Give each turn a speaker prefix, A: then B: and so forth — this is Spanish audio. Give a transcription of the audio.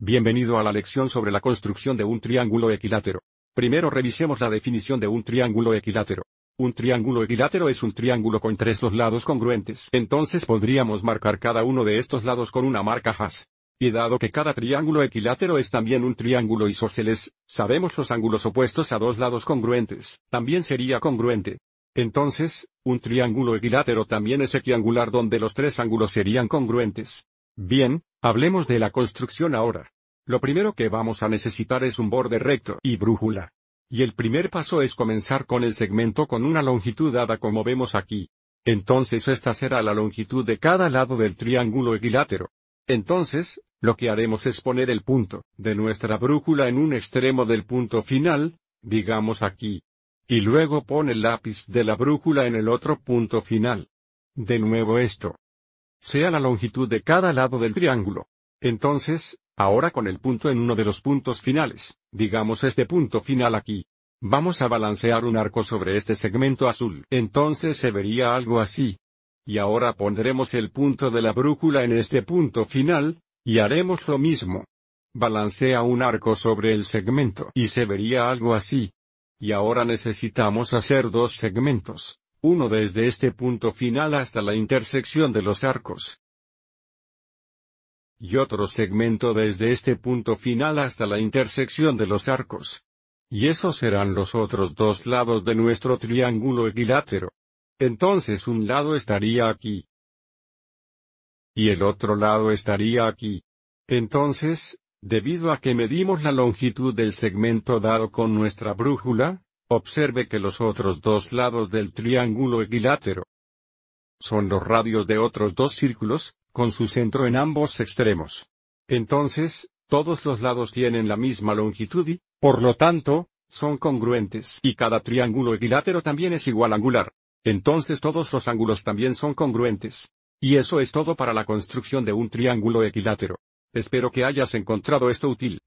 A: Bienvenido a la lección sobre la construcción de un triángulo equilátero. Primero revisemos la definición de un triángulo equilátero. Un triángulo equilátero es un triángulo con tres dos lados congruentes. Entonces podríamos marcar cada uno de estos lados con una marca Has. Y dado que cada triángulo equilátero es también un triángulo isósceles, sabemos los ángulos opuestos a dos lados congruentes, también sería congruente. Entonces, un triángulo equilátero también es equiangular donde los tres ángulos serían congruentes. Bien, Hablemos de la construcción ahora. Lo primero que vamos a necesitar es un borde recto y brújula. Y el primer paso es comenzar con el segmento con una longitud dada como vemos aquí. Entonces esta será la longitud de cada lado del triángulo equilátero. Entonces, lo que haremos es poner el punto de nuestra brújula en un extremo del punto final, digamos aquí. Y luego pon el lápiz de la brújula en el otro punto final. De nuevo esto sea la longitud de cada lado del triángulo. Entonces, ahora con el punto en uno de los puntos finales, digamos este punto final aquí. Vamos a balancear un arco sobre este segmento azul. Entonces se vería algo así. Y ahora pondremos el punto de la brújula en este punto final, y haremos lo mismo. Balancea un arco sobre el segmento y se vería algo así. Y ahora necesitamos hacer dos segmentos, uno desde este punto final hasta la intersección de los arcos, y otro segmento desde este punto final hasta la intersección de los arcos. Y esos serán los otros dos lados de nuestro triángulo equilátero. Entonces un lado estaría aquí. Y el otro lado estaría aquí. Entonces, debido a que medimos la longitud del segmento dado con nuestra brújula, Observe que los otros dos lados del triángulo equilátero son los radios de otros dos círculos, con su centro en ambos extremos. Entonces, todos los lados tienen la misma longitud y, por lo tanto, son congruentes y cada triángulo equilátero también es igual angular. Entonces todos los ángulos también son congruentes. Y eso es todo para la construcción de un triángulo equilátero. Espero que hayas encontrado esto útil.